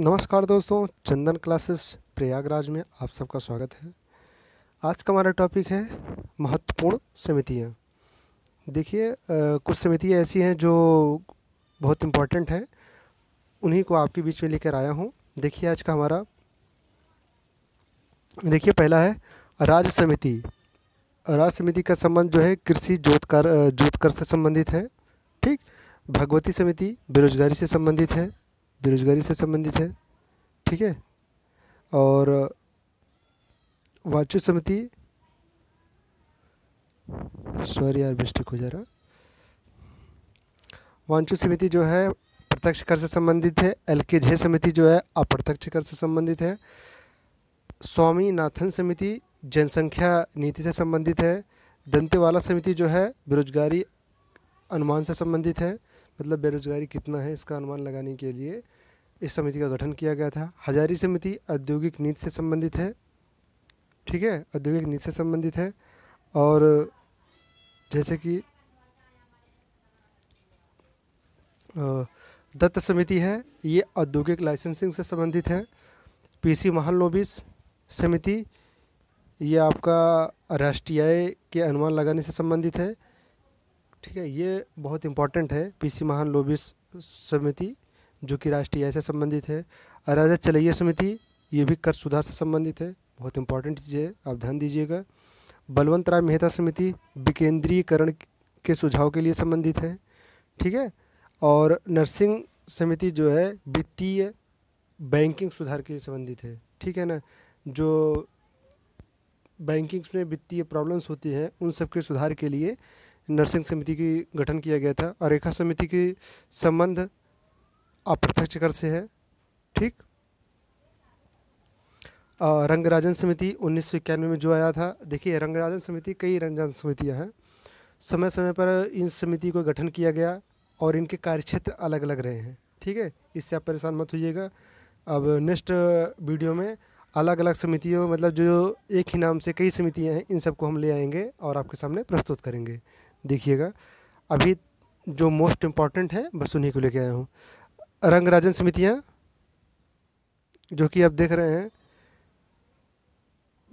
नमस्कार दोस्तों चंदन क्लासेस प्रयागराज में आप सबका स्वागत है आज का हमारा टॉपिक है महत्वपूर्ण समितियाँ देखिए कुछ समितियाँ ऐसी हैं जो बहुत इम्पॉर्टेंट हैं उन्हीं को आपके बीच में लेकर आया हूँ देखिए आज का हमारा देखिए पहला है राज्य समिति राज्य समिति का संबंध जो है कृषि जोतकर जोतकर से संबंधित है ठीक भगवती समिति बेरोजगारी से संबंधित है बेरोज़गारी से संबंधित है ठीक है और वाचु समिति सॉरी यार मिस्टेक हो जा रहा वांचु समिति जो है प्रत्यक्ष कर से संबंधित है एल के जे समिति जो है अप्रत्यक्ष कर से संबंधित है स्वामीनाथन समिति जनसंख्या नीति से संबंधित है दंतेवाला समिति जो है बेरोजगारी अनुमान से संबंधित है मतलब बेरोजगारी कितना है इसका अनुमान लगाने के लिए इस समिति का गठन किया गया था हजारी समिति औद्योगिक नीति से संबंधित है ठीक है औद्योगिक नीति से संबंधित है और जैसे कि दत्त समिति है ये औद्योगिक लाइसेंसिंग से संबंधित है पीसी महालोबिस समिति ये आपका राष्ट्रीय के अनुमान लगाने से संबंधित है ठीक है ये बहुत इंपॉर्टेंट है पीसी महान लोबिस समिति जो कि राष्ट्रीय आय से संबंधित है अराजक चलैया समिति ये भी कर सुधार से संबंधित है बहुत इंपॉर्टेंट चीज़ है आप ध्यान दीजिएगा बलवंत राय मेहता समिति विकेंद्रीकरण के सुझाव के लिए संबंधित है ठीक है और नर्सिंग समिति जो है वित्तीय बैंकिंग सुधार के लिए संबंधित है ठीक है ना जो बैंकिंग्स में वित्तीय प्रॉब्लम्स होती हैं उन सब के सुधार के लिए नर्सिंग समिति की गठन किया गया था अरेखा समिति के संबंध अप्रत्यक्ष कर से है ठीक रंगराजन समिति उन्नीस सौ इक्यानवे में जो आया था देखिए रंगराजन समिति कई रंगराजन समितियाँ हैं समय समय पर इन समिति को गठन किया गया और इनके कार्यक्षेत्र अलग अलग रहे हैं ठीक है इससे आप परेशान मत होइएगा अब नेक्स्ट वीडियो में अलग अलग समितियों मतलब जो एक ही नाम से कई समितियां हैं इन सबको हम ले आएंगे और आपके सामने प्रस्तुत करेंगे देखिएगा अभी जो मोस्ट इम्पॉर्टेंट है बस उन्हीं को लेके आया हूँ रंगराजन समितियाँ जो कि आप देख रहे हैं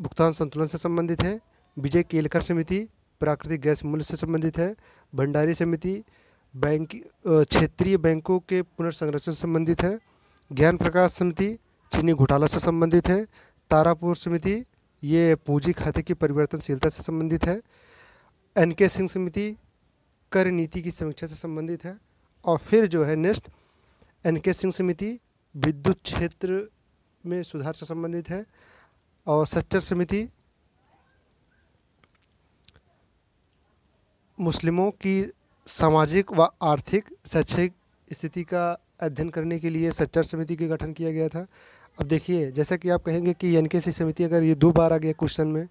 भुगतान संतुलन से संबंधित है विजय केलकर समिति प्राकृतिक गैस मूल्य से संबंधित है भंडारी समिति बैंक क्षेत्रीय बैंकों के पुनर्संरक्षण से संबंधित है ज्ञान प्रकाश समिति चीनी घोटाला से संबंधित है तारापुर समिति ये पूंजी खाते की परिवर्तनशीलता से संबंधित है एन के सिंह समिति कर नीति की समीक्षा से संबंधित है और फिर जो है नेक्स्ट एन के सिंह समिति विद्युत क्षेत्र में सुधार से संबंधित है और सच्चर समिति मुस्लिमों की सामाजिक व आर्थिक शैक्षिक स्थिति का अध्ययन करने के लिए सच्चर समिति का गठन किया गया था अब देखिए जैसा कि आप कहेंगे कि एन के सिंह समिति अगर ये दो बार आ गया क्वेश्चन में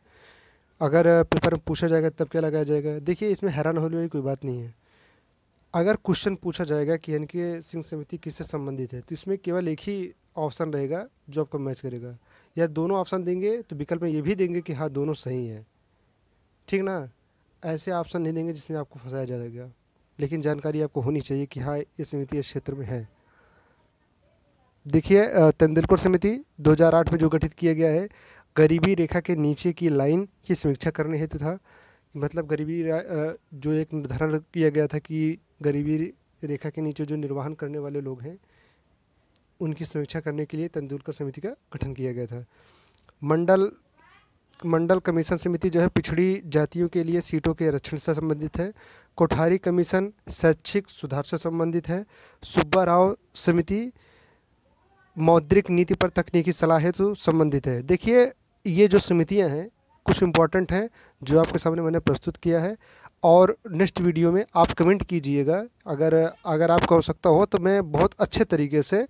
अगर पेपर में पूछा जाएगा तब क्या लगाया जाएगा देखिए इसमें हैरान होने वाली कोई बात नहीं है अगर क्वेश्चन पूछा जाएगा कि एन के सिंह समिति किससे संबंधित है तो इसमें केवल एक ही ऑप्शन रहेगा जो आपको मैच करेगा या दोनों ऑप्शन देंगे तो विकल्प में ये भी देंगे कि हाँ दोनों सही हैं ठीक ना ऐसे ऑप्शन नहीं देंगे जिसमें आपको फंसाया जाएगा लेकिन जानकारी आपको होनी चाहिए कि हाँ ये समिति इस क्षेत्र में है देखिए तेंदुलकर समिति 2008 में जो गठित किया गया है गरीबी रेखा के नीचे की लाइन की समीक्षा करने हेतु था मतलब गरीबी जो एक निर्धारण किया गया था कि गरीबी रेखा के नीचे जो निर्वाहन करने वाले लोग हैं उनकी समीक्षा करने के लिए तेंदुलकर समिति का गठन किया गया था मंडल मंडल कमीशन समिति जो है पिछड़ी जातियों के लिए सीटों के आरक्षण से संबंधित है कोठारी कमीशन शैक्षिक सुधार से संबंधित है सुब्बा राव समिति मौद्रिक नीति पर तकनीकी सलाह हेतु संबंधित है देखिए ये जो समितियाँ हैं कुछ इम्पॉर्टेंट हैं जो आपके सामने मैंने प्रस्तुत किया है और नेक्स्ट वीडियो में आप कमेंट कीजिएगा अगर अगर हो सकता हो तो मैं बहुत अच्छे तरीके से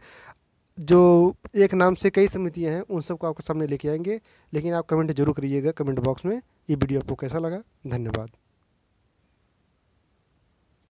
जो एक नाम से कई समितियां हैं उन सबको आपके सामने लेके आएंगे लेकिन आप कमेंट जरूर करिएगा कमेंट बॉक्स में ये वीडियो आपको कैसा लगा धन्यवाद